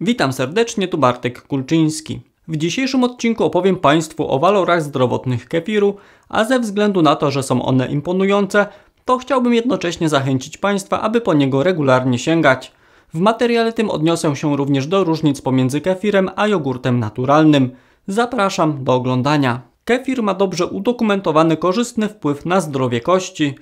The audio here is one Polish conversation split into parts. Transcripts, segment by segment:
Witam serdecznie, tu Bartek Kulczyński. W dzisiejszym odcinku opowiem Państwu o walorach zdrowotnych kefiru, a ze względu na to, że są one imponujące, to chciałbym jednocześnie zachęcić Państwa, aby po niego regularnie sięgać. W materiale tym odniosę się również do różnic pomiędzy kefirem a jogurtem naturalnym. Zapraszam do oglądania. Kefir ma dobrze udokumentowany korzystny wpływ na zdrowie kości –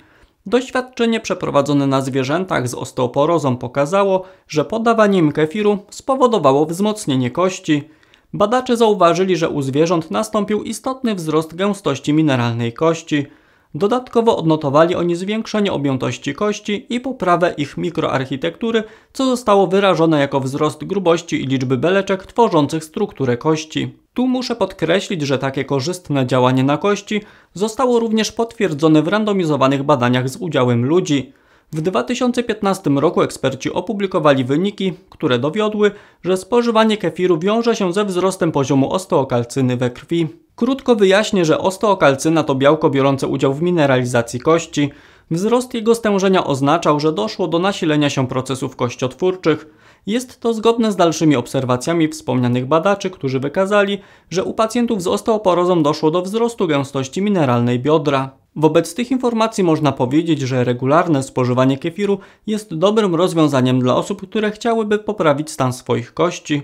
Doświadczenie przeprowadzone na zwierzętach z osteoporozą pokazało, że podawanie im kefiru spowodowało wzmocnienie kości. Badacze zauważyli, że u zwierząt nastąpił istotny wzrost gęstości mineralnej kości – Dodatkowo odnotowali oni zwiększenie objętości kości i poprawę ich mikroarchitektury, co zostało wyrażone jako wzrost grubości i liczby beleczek tworzących strukturę kości. Tu muszę podkreślić, że takie korzystne działanie na kości zostało również potwierdzone w randomizowanych badaniach z udziałem ludzi. W 2015 roku eksperci opublikowali wyniki, które dowiodły, że spożywanie kefiru wiąże się ze wzrostem poziomu osteokalcyny we krwi. Krótko wyjaśnię, że osteokalcyna to białko biorące udział w mineralizacji kości. Wzrost jego stężenia oznaczał, że doszło do nasilenia się procesów kościotwórczych. Jest to zgodne z dalszymi obserwacjami wspomnianych badaczy, którzy wykazali, że u pacjentów z osteoporozą doszło do wzrostu gęstości mineralnej biodra. Wobec tych informacji można powiedzieć, że regularne spożywanie kefiru jest dobrym rozwiązaniem dla osób, które chciałyby poprawić stan swoich kości.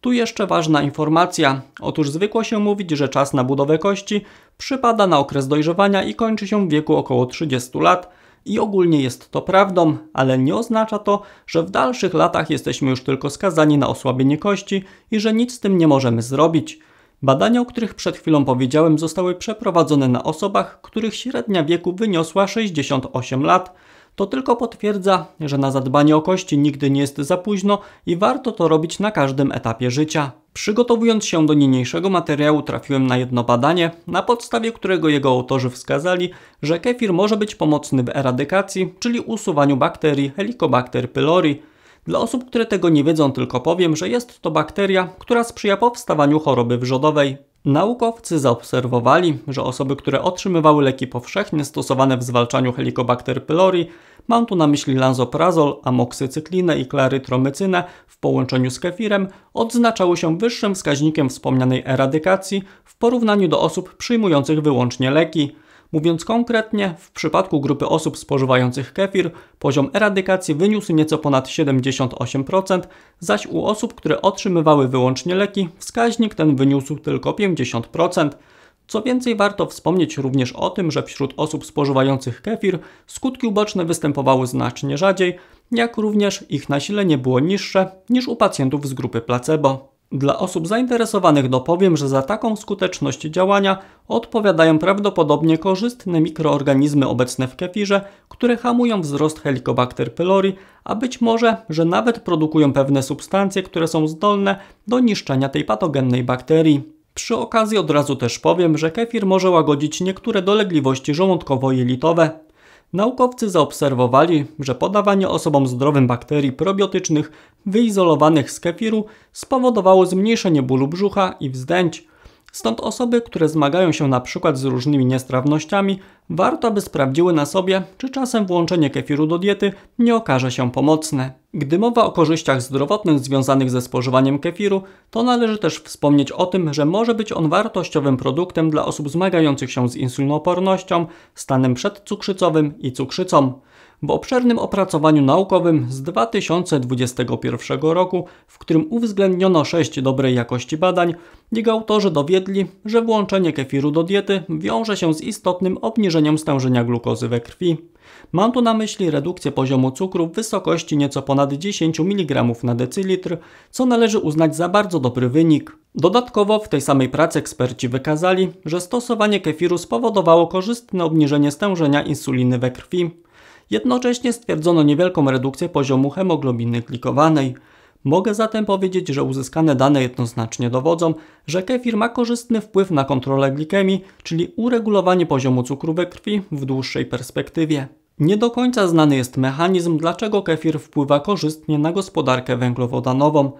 Tu jeszcze ważna informacja. Otóż zwykło się mówić, że czas na budowę kości przypada na okres dojrzewania i kończy się w wieku około 30 lat. I ogólnie jest to prawdą, ale nie oznacza to, że w dalszych latach jesteśmy już tylko skazani na osłabienie kości i że nic z tym nie możemy zrobić. Badania, o których przed chwilą powiedziałem, zostały przeprowadzone na osobach, których średnia wieku wyniosła 68 lat. To tylko potwierdza, że na zadbanie o kości nigdy nie jest za późno i warto to robić na każdym etapie życia. Przygotowując się do niniejszego materiału trafiłem na jedno badanie, na podstawie którego jego autorzy wskazali, że kefir może być pomocny w eradykacji, czyli usuwaniu bakterii Helicobacter pylori, dla osób, które tego nie wiedzą, tylko powiem, że jest to bakteria, która sprzyja powstawaniu choroby wrzodowej. Naukowcy zaobserwowali, że osoby, które otrzymywały leki powszechnie stosowane w zwalczaniu Helicobacter pylori, mam tu na myśli lanzoprazol, amoksycyklinę i klarytromycynę w połączeniu z kefirem, odznaczały się wyższym wskaźnikiem wspomnianej eradykacji w porównaniu do osób przyjmujących wyłącznie leki. Mówiąc konkretnie, w przypadku grupy osób spożywających kefir poziom eradykacji wyniósł nieco ponad 78%, zaś u osób, które otrzymywały wyłącznie leki, wskaźnik ten wyniósł tylko 50%. Co więcej, warto wspomnieć również o tym, że wśród osób spożywających kefir skutki uboczne występowały znacznie rzadziej, jak również ich nasilenie było niższe niż u pacjentów z grupy placebo. Dla osób zainteresowanych dopowiem, że za taką skuteczność działania odpowiadają prawdopodobnie korzystne mikroorganizmy obecne w kefirze, które hamują wzrost Helicobacter pylori, a być może, że nawet produkują pewne substancje, które są zdolne do niszczenia tej patogennej bakterii. Przy okazji od razu też powiem, że kefir może łagodzić niektóre dolegliwości żołądkowo-jelitowe, Naukowcy zaobserwowali, że podawanie osobom zdrowym bakterii probiotycznych wyizolowanych z kefiru spowodowało zmniejszenie bólu brzucha i wzdęć, Stąd osoby, które zmagają się na przykład z różnymi niestrawnościami, warto by sprawdziły na sobie, czy czasem włączenie kefiru do diety nie okaże się pomocne. Gdy mowa o korzyściach zdrowotnych związanych ze spożywaniem kefiru, to należy też wspomnieć o tym, że może być on wartościowym produktem dla osób zmagających się z insulinopornością, stanem przedcukrzycowym i cukrzycą w obszernym opracowaniu naukowym z 2021 roku, w którym uwzględniono sześć dobrej jakości badań, jego autorzy dowiedli, że włączenie kefiru do diety wiąże się z istotnym obniżeniem stężenia glukozy we krwi. Mam tu na myśli redukcję poziomu cukru w wysokości nieco ponad 10 mg na decylitr, co należy uznać za bardzo dobry wynik. Dodatkowo w tej samej pracy eksperci wykazali, że stosowanie kefiru spowodowało korzystne obniżenie stężenia insuliny we krwi. Jednocześnie stwierdzono niewielką redukcję poziomu hemoglobiny glikowanej. Mogę zatem powiedzieć, że uzyskane dane jednoznacznie dowodzą, że kefir ma korzystny wpływ na kontrolę glikemii, czyli uregulowanie poziomu cukru we krwi w dłuższej perspektywie. Nie do końca znany jest mechanizm, dlaczego kefir wpływa korzystnie na gospodarkę węglowodanową.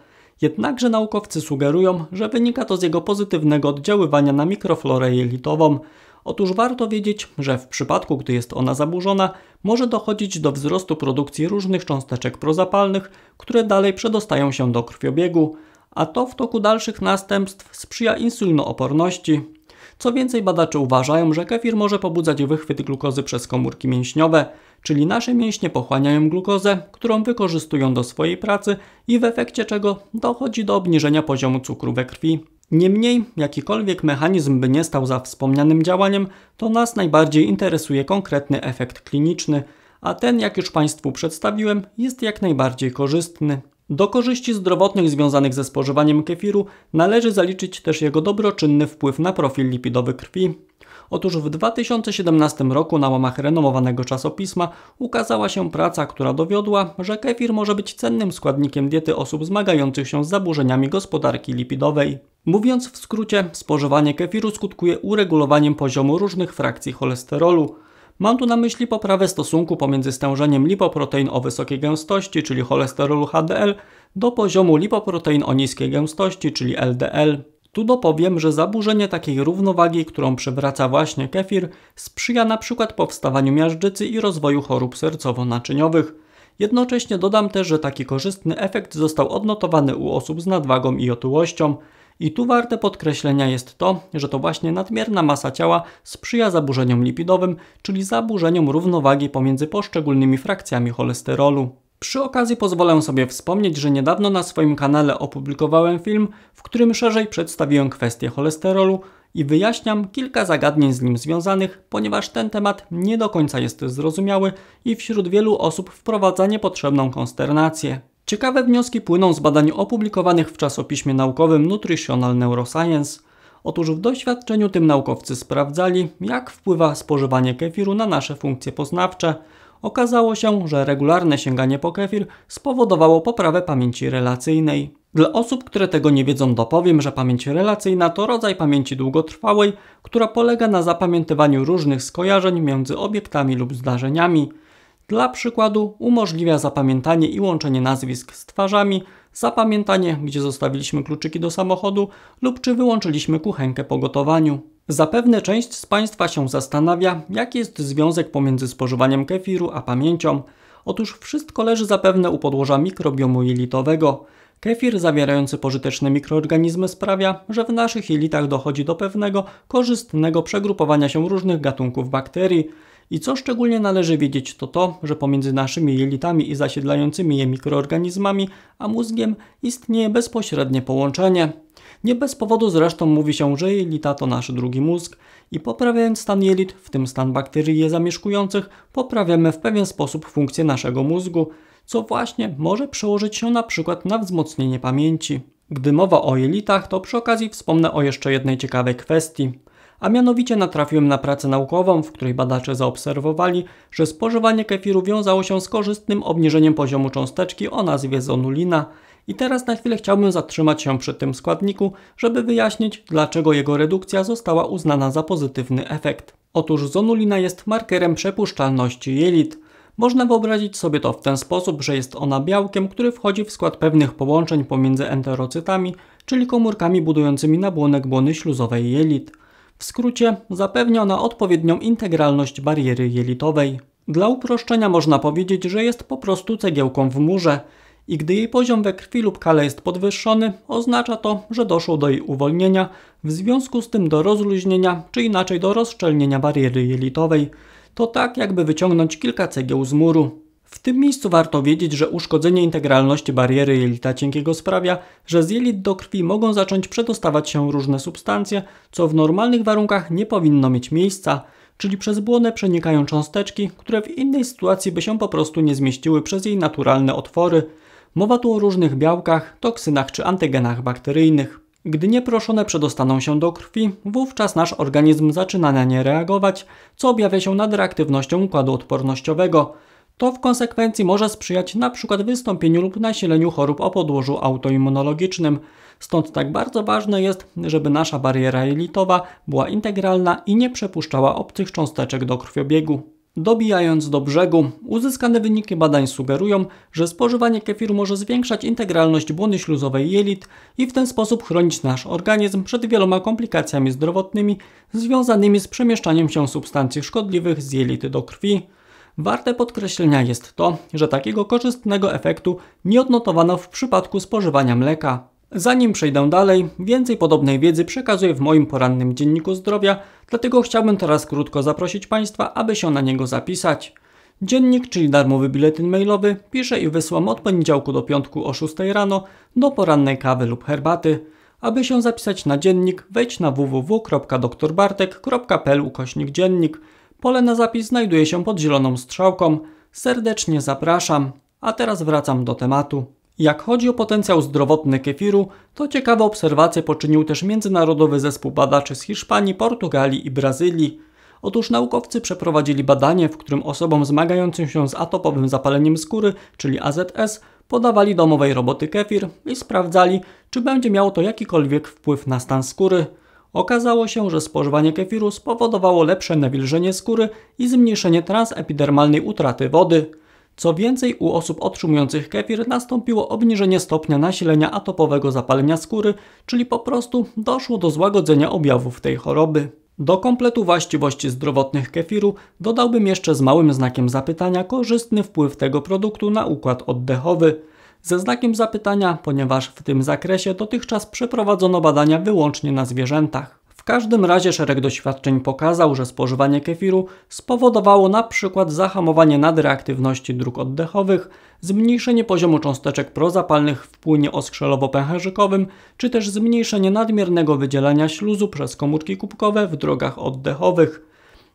Jednakże naukowcy sugerują, że wynika to z jego pozytywnego oddziaływania na mikroflorę jelitową. Otóż warto wiedzieć, że w przypadku, gdy jest ona zaburzona, może dochodzić do wzrostu produkcji różnych cząsteczek prozapalnych, które dalej przedostają się do krwiobiegu, a to w toku dalszych następstw sprzyja insulinooporności. Co więcej, badacze uważają, że kefir może pobudzać wychwyt glukozy przez komórki mięśniowe, czyli nasze mięśnie pochłaniają glukozę, którą wykorzystują do swojej pracy i w efekcie czego dochodzi do obniżenia poziomu cukru we krwi. Niemniej, jakikolwiek mechanizm by nie stał za wspomnianym działaniem, to nas najbardziej interesuje konkretny efekt kliniczny, a ten, jak już Państwu przedstawiłem, jest jak najbardziej korzystny. Do korzyści zdrowotnych związanych ze spożywaniem kefiru należy zaliczyć też jego dobroczynny wpływ na profil lipidowy krwi. Otóż w 2017 roku na łamach renomowanego czasopisma ukazała się praca, która dowiodła, że kefir może być cennym składnikiem diety osób zmagających się z zaburzeniami gospodarki lipidowej. Mówiąc w skrócie, spożywanie kefiru skutkuje uregulowaniem poziomu różnych frakcji cholesterolu. Mam tu na myśli poprawę stosunku pomiędzy stężeniem lipoprotein o wysokiej gęstości, czyli cholesterolu HDL, do poziomu lipoprotein o niskiej gęstości, czyli LDL. Tu dopowiem, że zaburzenie takiej równowagi, którą przywraca właśnie kefir, sprzyja na przykład powstawaniu miażdżycy i rozwoju chorób sercowo-naczyniowych. Jednocześnie dodam też, że taki korzystny efekt został odnotowany u osób z nadwagą i otyłością. I tu warte podkreślenia jest to, że to właśnie nadmierna masa ciała sprzyja zaburzeniom lipidowym, czyli zaburzeniom równowagi pomiędzy poszczególnymi frakcjami cholesterolu. Przy okazji pozwolę sobie wspomnieć, że niedawno na swoim kanale opublikowałem film, w którym szerzej przedstawiłem kwestię cholesterolu i wyjaśniam kilka zagadnień z nim związanych, ponieważ ten temat nie do końca jest zrozumiały i wśród wielu osób wprowadza niepotrzebną konsternację. Ciekawe wnioski płyną z badań opublikowanych w czasopiśmie naukowym Nutritional Neuroscience. Otóż w doświadczeniu tym naukowcy sprawdzali, jak wpływa spożywanie kefiru na nasze funkcje poznawcze – Okazało się, że regularne sięganie po kefir spowodowało poprawę pamięci relacyjnej. Dla osób, które tego nie wiedzą, dopowiem, że pamięć relacyjna to rodzaj pamięci długotrwałej, która polega na zapamiętywaniu różnych skojarzeń między obiektami lub zdarzeniami. Dla przykładu umożliwia zapamiętanie i łączenie nazwisk z twarzami, zapamiętanie, gdzie zostawiliśmy kluczyki do samochodu lub czy wyłączyliśmy kuchenkę po gotowaniu. Zapewne część z Państwa się zastanawia, jaki jest związek pomiędzy spożywaniem kefiru a pamięcią. Otóż wszystko leży zapewne u podłoża mikrobiomu jelitowego. Kefir zawierający pożyteczne mikroorganizmy sprawia, że w naszych jelitach dochodzi do pewnego korzystnego przegrupowania się różnych gatunków bakterii. I co szczególnie należy wiedzieć to to, że pomiędzy naszymi jelitami i zasiedlającymi je mikroorganizmami, a mózgiem istnieje bezpośrednie połączenie. Nie bez powodu zresztą mówi się, że jelita to nasz drugi mózg i poprawiając stan jelit, w tym stan bakterii je zamieszkujących, poprawiamy w pewien sposób funkcję naszego mózgu, co właśnie może przełożyć się na przykład na wzmocnienie pamięci. Gdy mowa o jelitach, to przy okazji wspomnę o jeszcze jednej ciekawej kwestii. A mianowicie natrafiłem na pracę naukową, w której badacze zaobserwowali, że spożywanie kefiru wiązało się z korzystnym obniżeniem poziomu cząsteczki o nazwie zonulina – i teraz na chwilę chciałbym zatrzymać się przy tym składniku, żeby wyjaśnić, dlaczego jego redukcja została uznana za pozytywny efekt. Otóż zonulina jest markerem przepuszczalności jelit. Można wyobrazić sobie to w ten sposób, że jest ona białkiem, który wchodzi w skład pewnych połączeń pomiędzy enterocytami, czyli komórkami budującymi nabłonek błony śluzowej jelit. W skrócie zapewnia ona odpowiednią integralność bariery jelitowej. Dla uproszczenia można powiedzieć, że jest po prostu cegiełką w murze, i gdy jej poziom we krwi lub kale jest podwyższony, oznacza to, że doszło do jej uwolnienia, w związku z tym do rozluźnienia, czy inaczej do rozszczelnienia bariery jelitowej. To tak, jakby wyciągnąć kilka cegieł z muru. W tym miejscu warto wiedzieć, że uszkodzenie integralności bariery jelita cienkiego sprawia, że z jelit do krwi mogą zacząć przedostawać się różne substancje, co w normalnych warunkach nie powinno mieć miejsca, czyli przez błonę przenikają cząsteczki, które w innej sytuacji by się po prostu nie zmieściły przez jej naturalne otwory. Mowa tu o różnych białkach, toksynach czy antygenach bakteryjnych. Gdy nieproszone przedostaną się do krwi, wówczas nasz organizm zaczyna na nie reagować, co objawia się nadreaktywnością układu odpornościowego. To w konsekwencji może sprzyjać np. wystąpieniu lub nasileniu chorób o podłożu autoimmunologicznym. Stąd tak bardzo ważne jest, żeby nasza bariera jelitowa była integralna i nie przepuszczała obcych cząsteczek do krwiobiegu. Dobijając do brzegu, uzyskane wyniki badań sugerują, że spożywanie kefiru może zwiększać integralność błony śluzowej jelit i w ten sposób chronić nasz organizm przed wieloma komplikacjami zdrowotnymi związanymi z przemieszczaniem się substancji szkodliwych z jelit do krwi. Warte podkreślenia jest to, że takiego korzystnego efektu nie odnotowano w przypadku spożywania mleka. Zanim przejdę dalej, więcej podobnej wiedzy przekazuję w moim porannym dzienniku zdrowia, dlatego chciałbym teraz krótko zaprosić Państwa, aby się na niego zapisać. Dziennik, czyli darmowy biletyn mailowy, piszę i wysyłam od poniedziałku do piątku o 6 rano do porannej kawy lub herbaty. Aby się zapisać na dziennik, wejdź na www.doktorbartek.pl ukośnik dziennik. Pole na zapis znajduje się pod zieloną strzałką. Serdecznie zapraszam, a teraz wracam do tematu. Jak chodzi o potencjał zdrowotny kefiru, to ciekawe obserwacje poczynił też Międzynarodowy Zespół Badaczy z Hiszpanii, Portugalii i Brazylii. Otóż naukowcy przeprowadzili badanie, w którym osobom zmagającym się z atopowym zapaleniem skóry, czyli AZS, podawali domowej roboty kefir i sprawdzali, czy będzie miało to jakikolwiek wpływ na stan skóry. Okazało się, że spożywanie kefiru spowodowało lepsze nawilżenie skóry i zmniejszenie transepidermalnej utraty wody. Co więcej, u osób otrzymujących kefir nastąpiło obniżenie stopnia nasilenia atopowego zapalenia skóry, czyli po prostu doszło do złagodzenia objawów tej choroby. Do kompletu właściwości zdrowotnych kefiru dodałbym jeszcze z małym znakiem zapytania korzystny wpływ tego produktu na układ oddechowy. Ze znakiem zapytania, ponieważ w tym zakresie dotychczas przeprowadzono badania wyłącznie na zwierzętach. W każdym razie szereg doświadczeń pokazał, że spożywanie kefiru spowodowało na przykład zahamowanie nadreaktywności dróg oddechowych, zmniejszenie poziomu cząsteczek prozapalnych w płynie oskrzelowo-pęcherzykowym, czy też zmniejszenie nadmiernego wydzielania śluzu przez komórki kubkowe w drogach oddechowych.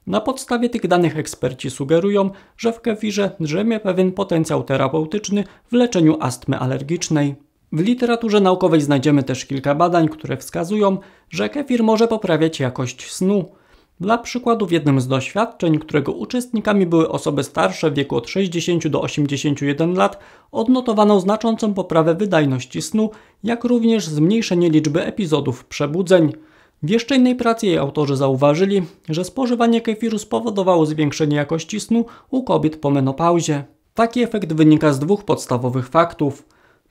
Na podstawie tych danych eksperci sugerują, że w kefirze drzemie pewien potencjał terapeutyczny w leczeniu astmy alergicznej. W literaturze naukowej znajdziemy też kilka badań, które wskazują, że kefir może poprawiać jakość snu. Dla przykładu w jednym z doświadczeń, którego uczestnikami były osoby starsze w wieku od 60 do 81 lat, odnotowano znaczącą poprawę wydajności snu, jak również zmniejszenie liczby epizodów przebudzeń. W jeszcze innej pracy jej autorzy zauważyli, że spożywanie kefiru spowodowało zwiększenie jakości snu u kobiet po menopauzie. Taki efekt wynika z dwóch podstawowych faktów –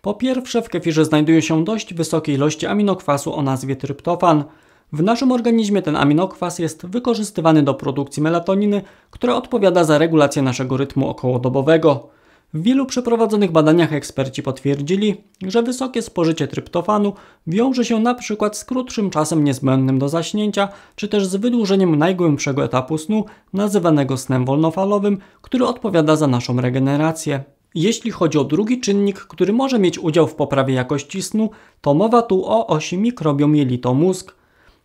po pierwsze w kefirze znajdują się dość wysokie ilości aminokwasu o nazwie tryptofan. W naszym organizmie ten aminokwas jest wykorzystywany do produkcji melatoniny, która odpowiada za regulację naszego rytmu okołodobowego. W wielu przeprowadzonych badaniach eksperci potwierdzili, że wysokie spożycie tryptofanu wiąże się na przykład z krótszym czasem niezbędnym do zaśnięcia, czy też z wydłużeniem najgłębszego etapu snu, nazywanego snem wolnofalowym, który odpowiada za naszą regenerację. Jeśli chodzi o drugi czynnik, który może mieć udział w poprawie jakości snu, to mowa tu o osi mikrobiomielito-mózg.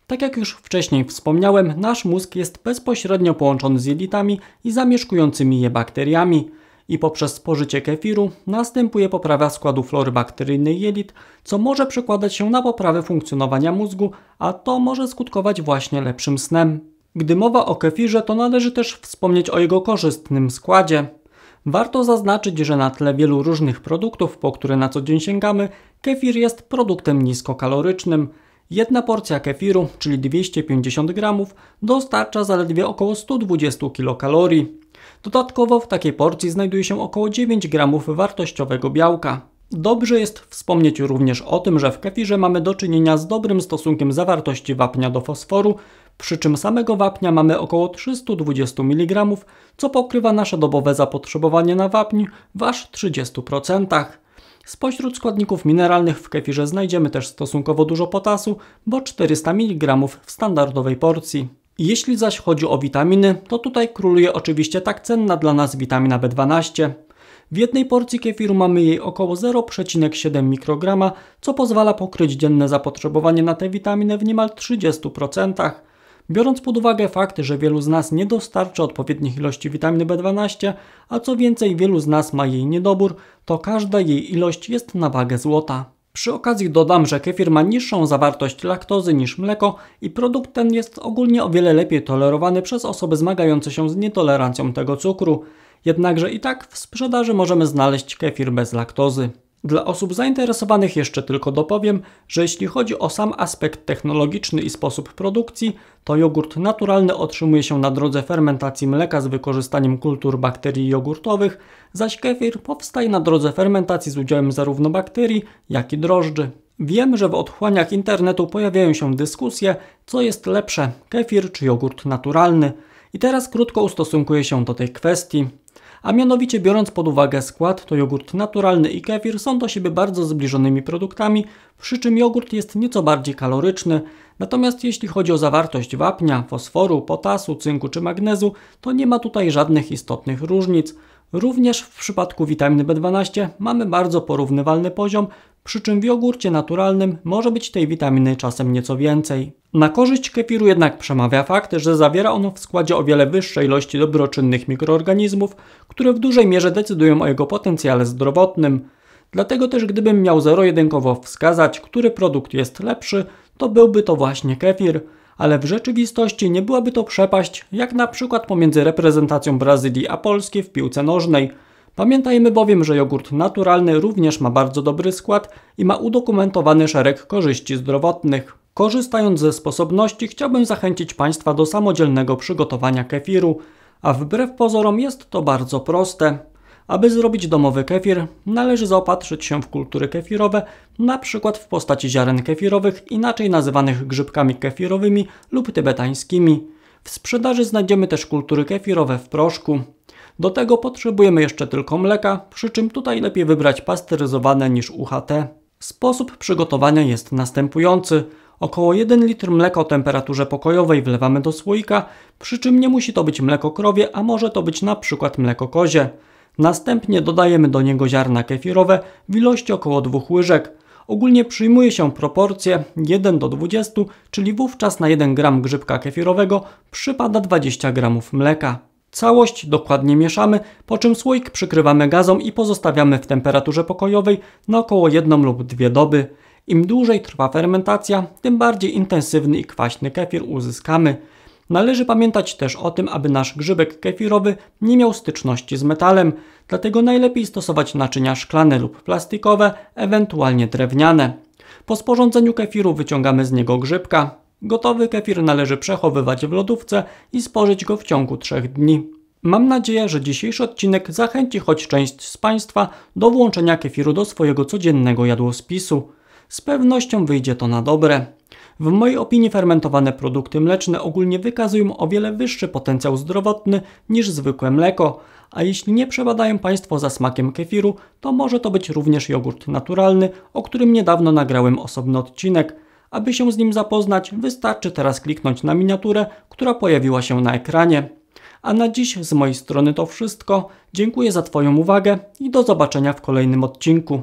Tak jak już wcześniej wspomniałem, nasz mózg jest bezpośrednio połączony z jelitami i zamieszkującymi je bakteriami. I poprzez spożycie kefiru następuje poprawa składu flory bakteryjnej jelit, co może przekładać się na poprawę funkcjonowania mózgu, a to może skutkować właśnie lepszym snem. Gdy mowa o kefirze, to należy też wspomnieć o jego korzystnym składzie. Warto zaznaczyć, że na tle wielu różnych produktów, po które na co dzień sięgamy, kefir jest produktem niskokalorycznym. Jedna porcja kefiru, czyli 250 g, dostarcza zaledwie około 120 kilokalorii. Dodatkowo w takiej porcji znajduje się około 9 g wartościowego białka. Dobrze jest wspomnieć również o tym, że w kefirze mamy do czynienia z dobrym stosunkiem zawartości wapnia do fosforu, przy czym samego wapnia mamy około 320 mg, co pokrywa nasze dobowe zapotrzebowanie na wapń w aż 30%. Spośród składników mineralnych w kefirze znajdziemy też stosunkowo dużo potasu, bo 400 mg w standardowej porcji. Jeśli zaś chodzi o witaminy, to tutaj króluje oczywiście tak cenna dla nas witamina B12. W jednej porcji kefiru mamy jej około 0,7 mikrograma, co pozwala pokryć dzienne zapotrzebowanie na tę witaminę w niemal 30%. Biorąc pod uwagę fakt, że wielu z nas nie dostarcza odpowiednich ilości witaminy B12, a co więcej wielu z nas ma jej niedobór, to każda jej ilość jest na wagę złota. Przy okazji dodam, że kefir ma niższą zawartość laktozy niż mleko i produkt ten jest ogólnie o wiele lepiej tolerowany przez osoby zmagające się z nietolerancją tego cukru jednakże i tak w sprzedaży możemy znaleźć kefir bez laktozy. Dla osób zainteresowanych jeszcze tylko dopowiem, że jeśli chodzi o sam aspekt technologiczny i sposób produkcji, to jogurt naturalny otrzymuje się na drodze fermentacji mleka z wykorzystaniem kultur bakterii jogurtowych, zaś kefir powstaje na drodze fermentacji z udziałem zarówno bakterii, jak i drożdży. Wiem, że w odchłaniach internetu pojawiają się dyskusje, co jest lepsze, kefir czy jogurt naturalny – i teraz krótko ustosunkuję się do tej kwestii. A mianowicie biorąc pod uwagę skład, to jogurt naturalny i kefir są do siebie bardzo zbliżonymi produktami, przy czym jogurt jest nieco bardziej kaloryczny. Natomiast jeśli chodzi o zawartość wapnia, fosforu, potasu, cynku czy magnezu, to nie ma tutaj żadnych istotnych różnic. Również w przypadku witaminy B12 mamy bardzo porównywalny poziom, przy czym w jogurcie naturalnym może być tej witaminy czasem nieco więcej. Na korzyść kefiru jednak przemawia fakt, że zawiera ono w składzie o wiele wyższej ilości dobroczynnych mikroorganizmów, które w dużej mierze decydują o jego potencjale zdrowotnym. Dlatego też gdybym miał zero-jedynkowo wskazać, który produkt jest lepszy, to byłby to właśnie kefir – ale w rzeczywistości nie byłaby to przepaść, jak na przykład pomiędzy reprezentacją Brazylii a Polski w piłce nożnej. Pamiętajmy bowiem, że jogurt naturalny również ma bardzo dobry skład i ma udokumentowany szereg korzyści zdrowotnych. Korzystając ze sposobności, chciałbym zachęcić Państwa do samodzielnego przygotowania kefiru, a wbrew pozorom jest to bardzo proste. Aby zrobić domowy kefir, należy zaopatrzyć się w kultury kefirowe, na przykład w postaci ziaren kefirowych, inaczej nazywanych grzybkami kefirowymi lub tybetańskimi. W sprzedaży znajdziemy też kultury kefirowe w proszku. Do tego potrzebujemy jeszcze tylko mleka, przy czym tutaj lepiej wybrać pasteryzowane niż UHT. Sposób przygotowania jest następujący. Około 1 litr mleka o temperaturze pokojowej wlewamy do słoika, przy czym nie musi to być mleko krowie, a może to być na przykład mleko kozie. Następnie dodajemy do niego ziarna kefirowe w ilości około 2 łyżek. Ogólnie przyjmuje się proporcje 1 do 20, czyli wówczas na 1 gram grzybka kefirowego przypada 20 gramów mleka. Całość dokładnie mieszamy, po czym słoik przykrywamy gazą i pozostawiamy w temperaturze pokojowej na około 1 lub 2 doby. Im dłużej trwa fermentacja, tym bardziej intensywny i kwaśny kefir uzyskamy. Należy pamiętać też o tym, aby nasz grzybek kefirowy nie miał styczności z metalem, dlatego najlepiej stosować naczynia szklane lub plastikowe, ewentualnie drewniane. Po sporządzeniu kefiru wyciągamy z niego grzybka. Gotowy kefir należy przechowywać w lodówce i spożyć go w ciągu 3 dni. Mam nadzieję, że dzisiejszy odcinek zachęci choć część z Państwa do włączenia kefiru do swojego codziennego jadłospisu. Z pewnością wyjdzie to na dobre. W mojej opinii fermentowane produkty mleczne ogólnie wykazują o wiele wyższy potencjał zdrowotny niż zwykłe mleko, a jeśli nie przebadają Państwo za smakiem kefiru, to może to być również jogurt naturalny, o którym niedawno nagrałem osobny odcinek. Aby się z nim zapoznać, wystarczy teraz kliknąć na miniaturę, która pojawiła się na ekranie. A na dziś z mojej strony to wszystko. Dziękuję za Twoją uwagę i do zobaczenia w kolejnym odcinku.